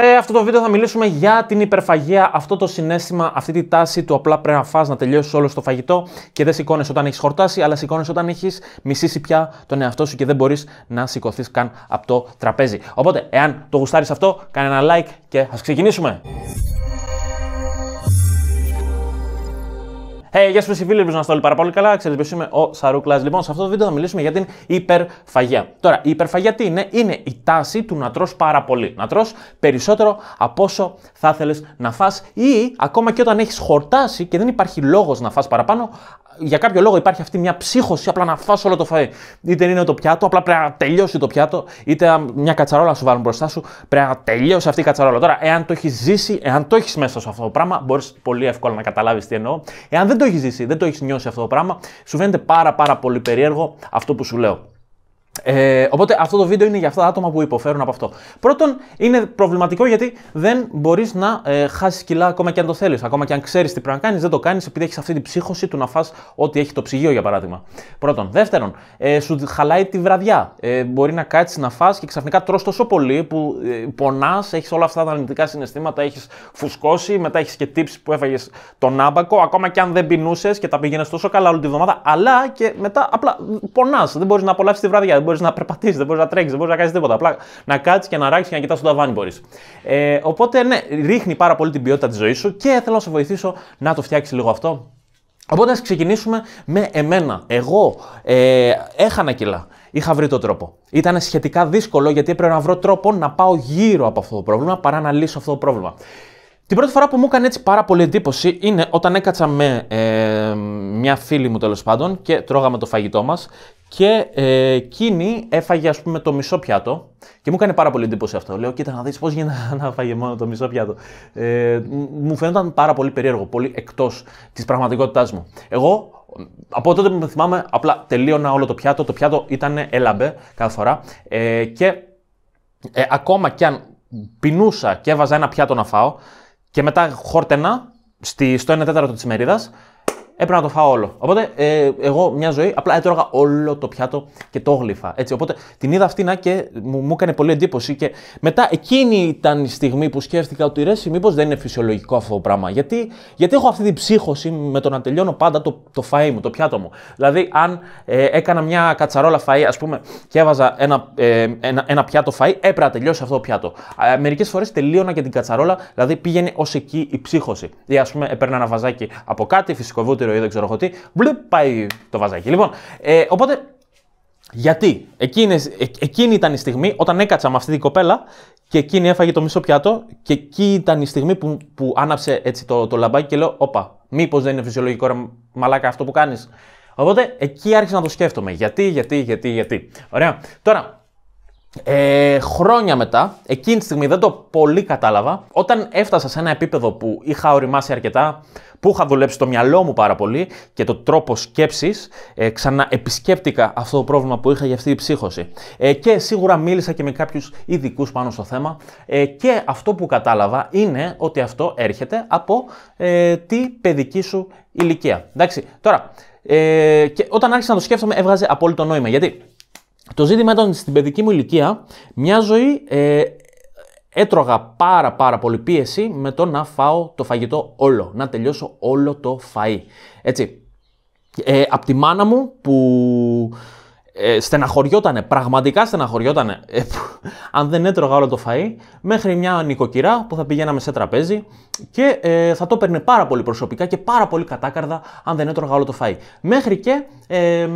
Σε αυτό το βίντεο θα μιλήσουμε για την υπερφαγία, αυτό το συνέστημα, αυτή τη τάση του απλά πρέπει να φας, να τελειώσεις όλο το φαγητό και δεν σηκώνεις όταν έχεις χορτάσει, αλλά σηκώνεις όταν έχεις μισήσει πια τον εαυτό σου και δεν μπορείς να σηκωθείς καν από το τραπέζι. Οπότε, εάν το γουστάρεις αυτό, κάνε ένα like και ας ξεκινήσουμε. Hey, γεια σας, φίλοι, ελπίζω να είστε όλοι πάρα πολύ καλά. Ξέρετε, είμαι ο Σαρούκλας. Λοιπόν, σε αυτό το βίντεο θα μιλήσουμε για την υπερφαγία. Τώρα, η υπερφαγία τι είναι, είναι η τάση του να τρώ πάρα πολύ. Να τρώ περισσότερο από όσο θα ήθελε να φας ή ακόμα και όταν έχεις χορτάσει και δεν υπάρχει λόγος να φας παραπάνω, για κάποιο λόγο υπάρχει αυτή μια ψύχωση απλά να φας όλο το φαΐ. Είτε είναι το πιάτο, απλά πρέπει να τελειώσει το πιάτο, είτε μια κατσαρόλα σου βάλουν μπροστά σου, πρέπει να τελειώσει αυτή η κατσαρόλα. Τώρα, εάν το έχεις ζήσει, εάν το έχεις μέσα σου αυτό το πράγμα, μπορείς πολύ εύκολα να καταλάβεις τι εννοώ. Εάν δεν το έχεις ζήσει, δεν το έχεις νιώσει αυτό το πράγμα, σου φαίνεται πάρα πάρα πολύ περίεργο αυτό που σου λέω. Ε, οπότε αυτό το βίντεο είναι για αυτά τα άτομα που υποφέρουν από αυτό. Πρώτον, είναι προβληματικό γιατί δεν μπορείς να ε, χάσεις κιλά ακόμα και αν το θέλεις. Ακόμα και αν ξέρεις τι πρέπει να κάνεις, δεν το κάνεις επειδή έχεις αυτή την ψύχωση του να φας ό,τι έχει το ψυγείο, για παράδειγμα. Πρώτον. Δεύτερον, ε, σου χαλάει τη βραδιά. Ε, μπορεί να κάτσεις να φας και ξαφνικά τρως τόσο πολύ που ε, πονάς, έχεις όλα αυτά τα αρνητικά συναισθήματα, έχεις φουσκώσει, μετά έχεις και τύψει που έφαγες τον άμπακο, ακόμα και αν δεν πεινούσες και τα πήγαινες τόσο καλά όλη τη βδομάδα, αλλά και μετά απλά πονάς. Δεν μπορείς να απολαύσεις τη βραδιά δεν μπορείς να περπατήσεις, δεν μπορείς να τρέξεις, δεν μπορείς να κάνεις τίποτα. Απλά να κάτσεις και να ράξεις και να κοιτάς το ταβάνι μπορείς. Ε, οπότε ναι, ρίχνει πάρα πολύ την ποιότητα της ζωής σου και θέλω να σε βοηθήσω να το φτιάξεις λίγο αυτό. Οπότε ας ξεκινήσουμε με εμένα. Εγώ ε, έχανα κιλά. Είχα βρει τον τρόπο. Ήταν σχετικά δύσκολο γιατί έπρεπε να βρω τρόπο να πάω γύρω από αυτό το πρόβλημα παρά να λύσω αυτό το πρόβλημα. Την πρώτη φορά που μου έκανε έτσι πάρα πολύ εντύπωση είναι όταν έκατσα με ε, μια φίλη μου τέλος πάντων και τρώγαμε το φαγητό μας και ε, εκείνη έφαγε ας πούμε το μισό πιάτο και μου έκανε πάρα πολύ εντύπωση αυτό. Λέω κοίτα να δεις πώς γίνεται να φάγε μόνο το μισό πιάτο. Ε, μου φαίνονταν πάρα πολύ περίεργο, πολύ εκτός της πραγματικότητάς μου. Εγώ από τότε που με θυμάμαι απλά τελείωνα όλο το πιάτο, το πιάτο ήταν έλαμπε κάθε φορά ε, και ε, ακόμα κι αν πεινούσα και έβαζα ένα πιάτο να φάω, και μετά χόρτενα στη, στο 1 τέταρτο της ημερίδας, έπρεπε να το φάω όλο. Οπότε ε, εγώ μια ζωή απλά ε, έτρωγα όλο το πιάτο και το γλυφα. Έτσι. Οπότε την είδα αυτή να και μου, μου έκανε πολύ εντύπωση. Και μετά εκείνη ήταν η στιγμή που σκέφτηκα ότι ρε, μήπως δεν είναι φυσιολογικό αυτό το πράγμα. Γιατί, γιατί έχω αυτή την ψύχωση με το να τελειώνω πάντα το, το φαΐ μου, το πιάτο μου. Δηλαδή, αν ε, έκανα μια κατσαρόλα φαΐ, ας πούμε, και έβαζα ένα, ε, ένα, ένα πιάτο φαΐ, έπρεπε να τελειώσει αυτό το πιάτο. Ε, Μερικές φορές τελείωνα και την κατσαρόλα, δηλαδή πήγαινε ως εκεί η ψύχωση. Ή ας πούμε, έπαιρνα ένα βαζάκι από κάτι, βούτυρο ή δεν ξέρω εγώ τι. Μπλουπ, πάει το βαζάκι. Λοιπόν, ε, οπότε γιατί εκείνη, ε, εκείνη ήταν η στιγμή όταν έκατσα με αυτή την κοπέλα και εκείνη έφαγε το μισό πιάτο και εκεί ήταν η στιγμή που, που άναψε έτσι το, το λαμπάκι και λέω «Όπα, μήπως δεν είναι φυσιολογικό ρε μαλάκα αυτό που κάνεις». Οπότε εκεί άρχισα να το σκέφτομαι. Γιατί, γιατί, γιατί, γιατί. Ωραία. Τώρα, ε, χρόνια μετά, εκείνη τη στιγμή δεν το πολύ κατάλαβα, όταν έφτασα σε ένα επίπεδο που είχα οριμάσει αρκετά, που είχα δουλέψει το μυαλό μου πάρα πολύ και το τρόπο σκέψης, ε, ξαναεπισκέπτηκα αυτό το πρόβλημα που είχα για αυτή η ψύχωση. Ε, και σίγουρα μίλησα και με κάποιους ειδικούς πάνω στο θέμα. Ε, και αυτό που κατάλαβα είναι ότι αυτό έρχεται από ε, τη παιδική σου ηλικία. Εντάξει, τώρα, ε, και όταν άρχισα να το σκέφτομαι, έβγαζε απόλυτο νόημα. Γιατί το ζήτημα ήταν στην παιδική μου ηλικία, μια ζωή ε, έτρωγα πάρα πάρα πολύ πίεση με το να φάω το φαγητό όλο, να τελειώσω όλο το φαΐ. Έτσι, ε, από τη μάνα μου που ε, στεναχωριότανε, πραγματικά στεναχωριότανε, ε, αν δεν έτρωγα όλο το φαΐ, μέχρι μια νοικοκυρά που θα πηγαίναμε σε τραπέζι και ε, θα το έπαιρνε πάρα πολύ προσωπικά και πάρα πολύ κατάκαρδα αν δεν έτρωγα όλο το φαΐ. Μέχρι και ε,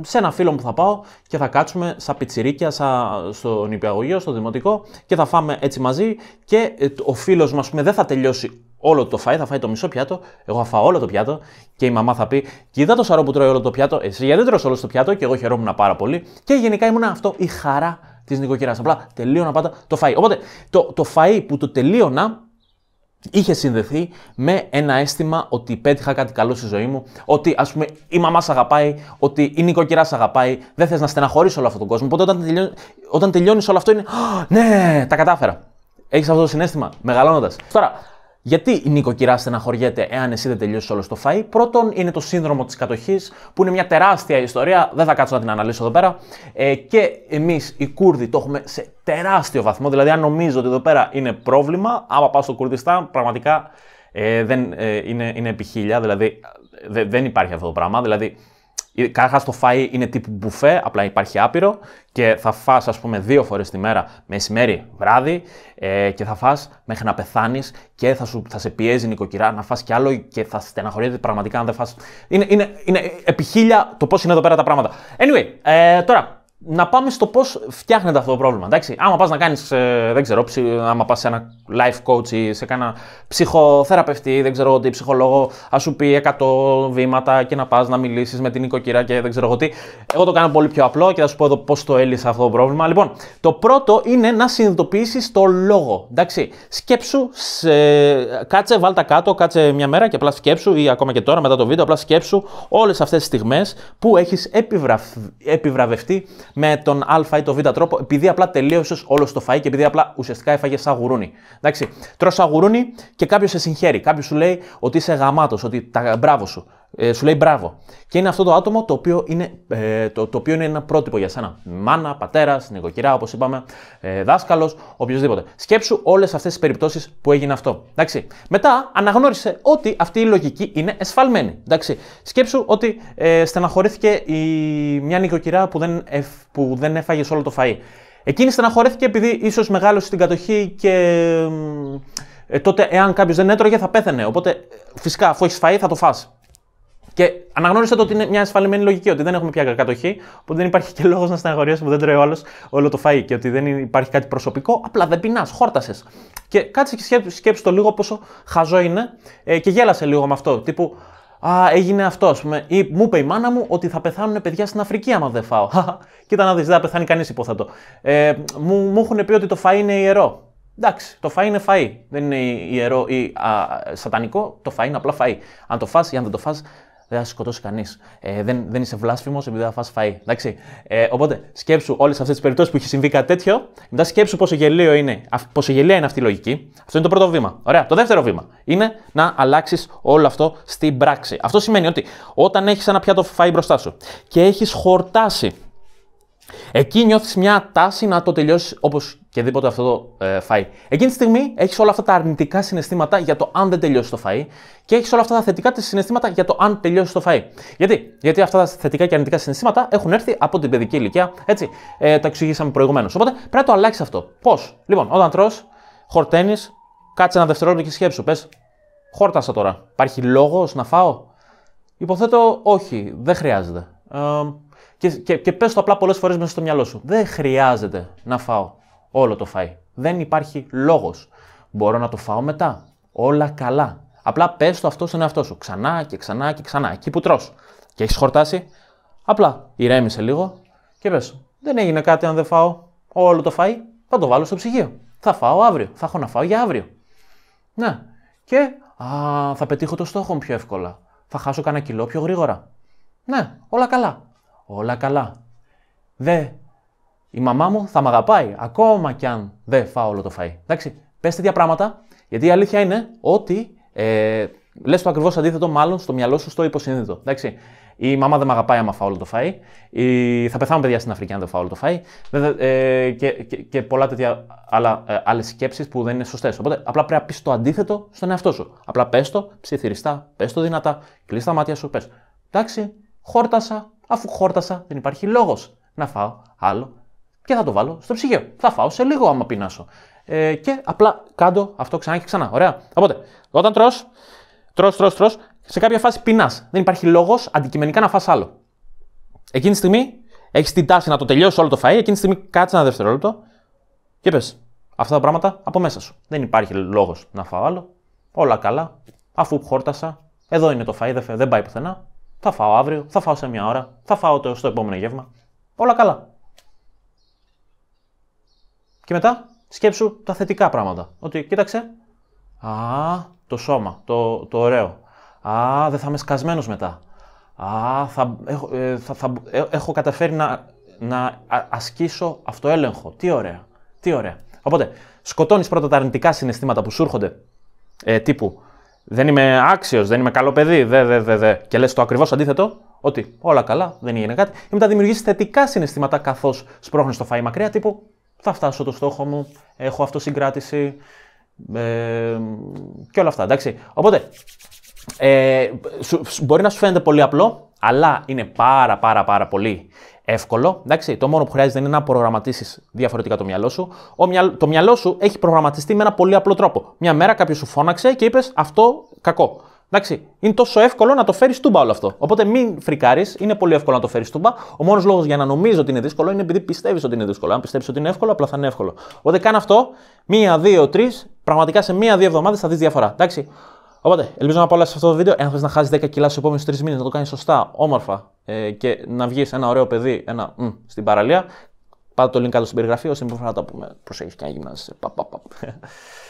σε ένα φίλο που θα πάω και θα κάτσουμε στα πιτσιρίκια, σα, στο νηπιαγωγείο, στο δημοτικό και θα φάμε έτσι μαζί και ε, ο φίλος μας πούμε, δεν θα τελειώσει όλο το φάει, θα φάει το μισό πιάτο, εγώ θα φάω όλο το πιάτο και η μαμά θα πει: Κοίτα το σαρό που τρώει όλο το πιάτο, εσύ γιατί δεν όλο το πιάτο και εγώ χαιρόμουν πάρα πολύ. Και γενικά ήμουν αυτό η χαρά της νοικοκυράς, Απλά τελείωνα πάντα το φαΐ. Οπότε το, το φαΐ που το τελείωνα είχε συνδεθεί με ένα αίσθημα ότι πέτυχα κάτι καλό στη ζωή μου, ότι ας πούμε η μαμά σ' αγαπάει, ότι η νοικοκυρά σ' αγαπάει, δεν θες να στεναχωρείς όλο αυτόν τον κόσμο. Οπότε όταν, τελειώνει, τελειώνεις όλο αυτό είναι «Ναι, τα κατάφερα». Έχεις αυτό το συνέστημα, μεγαλώνοντας. Τώρα, γιατί η να στεναχωριέται εάν εσύ δεν τελειώσεις όλο το φαΐ. Πρώτον, είναι το σύνδρομο της κατοχής, που είναι μια τεράστια ιστορία. Δεν θα κάτσω να την αναλύσω εδώ πέρα. Ε, και εμείς οι Κούρδοι το έχουμε σε τεράστιο βαθμό. Δηλαδή, αν νομίζω ότι εδώ πέρα είναι πρόβλημα, άμα πάω στο Κουρδιστάν, πραγματικά ε, δεν, ε, είναι, είναι Δηλαδή, ε, δεν υπάρχει αυτό το πράγμα. Δηλαδή, ε, Καταρχάς το φαΐ είναι τύπου μπουφέ, απλά υπάρχει άπειρο και θα φας ας πούμε δύο φορές τη μέρα, μεσημέρι, βράδυ ε, και θα φας μέχρι να πεθάνεις και θα, σου, θα σε πιέζει η νοικοκυρά να φας κι άλλο και θα στεναχωρείται πραγματικά αν δεν φας. Είναι, είναι, είναι το πώς είναι εδώ πέρα τα πράγματα. Anyway, ε, τώρα να πάμε στο πώς φτιάχνεται αυτό το πρόβλημα. Εντάξει, άμα πας να κάνεις, ε, δεν ξέρω, ψι, άμα πας σε ένα life coach ή σε ένα ψυχοθεραπευτή, δεν ξέρω τι, ψυχολόγο, ας σου πει 100 βήματα και να πας να μιλήσεις με την οικοκυρά και δεν ξέρω τι. Εγώ το κάνω πολύ πιο απλό και θα σου πω εδώ πώς το έλυσα αυτό το πρόβλημα. Λοιπόν, το πρώτο είναι να συνειδητοποιήσεις το λόγο. Εντάξει, σκέψου, σε... κάτσε, βάλτα κάτω, κάτσε μια μέρα και απλά σκέψου ή ακόμα και τώρα μετά το βίντεο, απλά σκέψου όλες αυτές τις στιγμές που έχεις επιβραβευτεί με τον Α ή τον Β τρόπο, επειδή απλά τελείωσε όλος το φαΐ και επειδή απλά ουσιαστικά έφαγε σαν γουρούνι. Εντάξει, τρώ και κάποιος σε συγχαίρει. Κάποιος σου λέει ότι είσαι γαμάτος, ότι τα μπράβο σου ε, σου λέει μπράβο. Και είναι αυτό το άτομο το οποίο είναι, ε, το, το οποίο είναι ένα πρότυπο για σένα. Μάνα, πατέρα, νοικοκυρά, όπως είπαμε, ε, δάσκαλος, οποιοδήποτε. Σκέψου όλες αυτές τις περιπτώσεις που έγινε αυτό. Εντάξει. Μετά αναγνώρισε ότι αυτή η λογική είναι εσφαλμένη. Εντάξει. Σκέψου ότι ε, στεναχωρήθηκε η, μια νοικοκυρά που δεν, ε, που δεν έφαγε όλο το φαΐ. Εκείνη στεναχωρέθηκε επειδή ίσως μεγάλωσε την κατοχή και ε, τότε εάν κάποιος δεν έτρωγε θα πέθαινε. Οπότε ε, φυσικά αφού έχεις φαΐ θα το φας. Και αναγνώρισα το ότι είναι μια ασφαλμένη λογική, ότι δεν έχουμε πια κατοχή, οπότε δεν υπάρχει και λόγος να στεναχωρήσει που δεν τρώει ο άλλο όλο το φαΐ και ότι δεν υπάρχει κάτι προσωπικό, απλά δεν πεινάς, χόρτασες. Και κάτσε και σκέψει το λίγο πόσο χαζό είναι ε, και γέλασε λίγο με αυτό. Τύπου, Α, έγινε αυτό, ας πούμε. Ή μου είπε η μάνα μου ότι θα πεθάνουν παιδιά στην Αφρική άμα δεν φάω. Κοίτα να δεις, δεν θα πεθάνει κανείς, υποθέτω. Ε, μου, μου έχουν πει ότι το φα είναι ιερό. Εντάξει, το φα είναι φαΐ. Δεν είναι ιερό ή α, σατανικό. Το φα είναι απλά φαΐ. Αν το φας ή αν δεν το φας, δεν θα σε σκοτώσει κανείς. Ε, δεν, δεν είσαι βλάσφημος επειδή θα φας φαΐ. Ε, οπότε σκέψου όλες αυτές τις περιπτώσεις που έχει συμβεί κάτι τέτοιο, μετά σκέψου πόσο, γελίο είναι, πόσο γελία είναι αυτή η λογική. Αυτό είναι το πρώτο βήμα. Ωραία. Το δεύτερο βήμα είναι να αλλάξεις όλο αυτό στην πράξη. Αυτό σημαίνει ότι όταν έχεις ένα πιάτο φαΐ μπροστά σου και έχεις χορτάσει Εκεί νιώθεις μια τάση να το τελειώσεις όπως δίποτε αυτό το ε, φαΐ. Εκείνη τη στιγμή έχεις όλα αυτά τα αρνητικά συναισθήματα για το αν δεν τελειώσει το φαΐ και έχεις όλα αυτά τα θετικά συναισθήματα για το αν τελειώσει το φαΐ. Γιατί? Γιατί αυτά τα θετικά και αρνητικά συναισθήματα έχουν έρθει από την παιδική ηλικία. Έτσι, ε, τα εξηγήσαμε προηγουμένως. Οπότε πρέπει να το αλλάξει αυτό. Πώς? Λοιπόν, όταν τρώ, χορταίνεις, κάτσε ένα δευτερόλεπτο και σκέψου. Πες, χόρτασα τώρα. Υπάρχει λόγος να φάω. Υποθέτω όχι, δεν χρειάζεται. Ε, και, και, και πες το απλά πολλές φορές μέσα στο μυαλό σου. Δεν χρειάζεται να φάω. Όλο το φαΐ. Δεν υπάρχει λόγος. Μπορώ να το φάω μετά. Όλα καλά. Απλά πες το αυτό στον εαυτό σου. Ξανά και ξανά και ξανά. Εκεί που τρως και έχεις χορτάσει, απλά ηρέμησε λίγο και πες. Δεν έγινε κάτι αν δεν φάω όλο το φαΐ, θα το βάλω στο ψυγείο. Θα φάω αύριο. Θα έχω να φάω για αύριο. Ναι. Και α, θα πετύχω το στόχο μου πιο εύκολα. Θα χάσω κανένα κιλό πιο γρήγορα. Ναι, όλα καλά. Όλα καλά. Δε η μαμά μου θα με αγαπάει, ακόμα κι αν δεν φάω όλο το φαΐ. Εντάξει, πες τέτοια πράγματα, γιατί η αλήθεια είναι ότι ε, λες το ακριβώς αντίθετο, μάλλον στο μυαλό σου, στο υποσυνείδητο. Εντάξει. Η μαμά δεν με αγαπάει άμα φάω όλο το φαΐ. Η... Θα πεθάνω παιδιά στην Αφρική αν δεν φάω όλο το φαΐ. Ε, και, και, και, πολλά τέτοια άλλα, ε, άλλες σκέψεις που δεν είναι σωστές. Οπότε απλά πρέπει να πεις το αντίθετο στον εαυτό σου. Απλά πες το ψιθυριστά, πες το δυνατά, κλείς τα μάτια σου, πες. Εντάξει, χόρτασα, αφού χόρτασα δεν υπάρχει λόγος να φάω άλλο και θα το βάλω στο ψυγείο. Θα φάω σε λίγο άμα πεινάσω. Ε, και απλά κάτω αυτό ξανά και ξανά. Ωραία. Οπότε, όταν τρώ, τρώ, τρώ, τρώ, σε κάποια φάση πεινάς. Δεν υπάρχει λόγος αντικειμενικά να φας άλλο. Εκείνη τη στιγμή έχεις την τάση να το τελειώσει όλο το φαΐ, εκείνη τη στιγμή κάτσε ένα δευτερόλεπτο και πες. Αυτά τα πράγματα από μέσα σου. Δεν υπάρχει λόγος να φάω άλλο. Όλα καλά. Αφού χόρτασα, εδώ είναι το φαΐ, δεν πάει πουθενά. Θα φάω αύριο, θα φάω σε μια ώρα, θα φάω το, επόμενο γεύμα. Όλα καλά. Και μετά σκέψου τα θετικά πράγματα. Ότι κοίταξε, α, το σώμα, το, το ωραίο. Α, δεν θα είμαι σκασμένος μετά. Α, θα, έχω, ε, θα, θα, ε, έχω καταφέρει να, να ασκήσω αυτοέλεγχο. Τι ωραία, τι ωραία. Οπότε, σκοτώνεις πρώτα τα αρνητικά συναισθήματα που σου έρχονται, ε, τύπου δεν είμαι άξιος, δεν είμαι καλό παιδί, δε, δε, δε, Και λες το ακριβώς αντίθετο, ότι όλα καλά, δεν έγινε κάτι. Και μετά δημιουργείς θετικά συναισθήματα καθώς σπρώχνεις το φαΐ μακριά, τύπου θα φτάσω το στόχο μου, έχω αυτοσυγκράτηση ε, και όλα αυτά, εντάξει. Οπότε, ε, μπορεί να σου φαίνεται πολύ απλό, αλλά είναι πάρα πάρα πάρα πολύ εύκολο. Εντάξει, το μόνο που χρειάζεται είναι να προγραμματίσεις διαφορετικά το μυαλό σου. Ο Το μυαλό σου έχει προγραμματιστεί με ένα πολύ απλό τρόπο. Μια μέρα κάποιος σου φώναξε και είπες αυτό κακό. Εντάξει, είναι τόσο εύκολο να το φέρεις τούμπα όλο αυτό. Οπότε μην φρικάρεις, είναι πολύ εύκολο να το φέρεις τούμπα. Ο μόνος λόγος για να νομίζω ότι είναι δύσκολο είναι επειδή πιστεύεις ότι είναι δύσκολο. Αν πιστεύεις ότι είναι εύκολο, απλά θα είναι εύκολο. Οπότε κάνε αυτό, μία, δύο, τρεις, πραγματικά σε μία-δύο εβδομάδες θα δεις διαφορά. Εντάξει. Οπότε, ελπίζω να σε αυτό το βίντεο. Εάν θες να χάσεις 10 κιλά στους επόμενους 3 μήνες, να το κάνεις σωστά, όμορφα ε, και να βγεις ένα ωραίο παιδί ένα, μ, στην παραλία, πάτε το link κάτω στην περιγραφή. Όσοι μην να τα πούμε, προσέχει να γυμνάζει.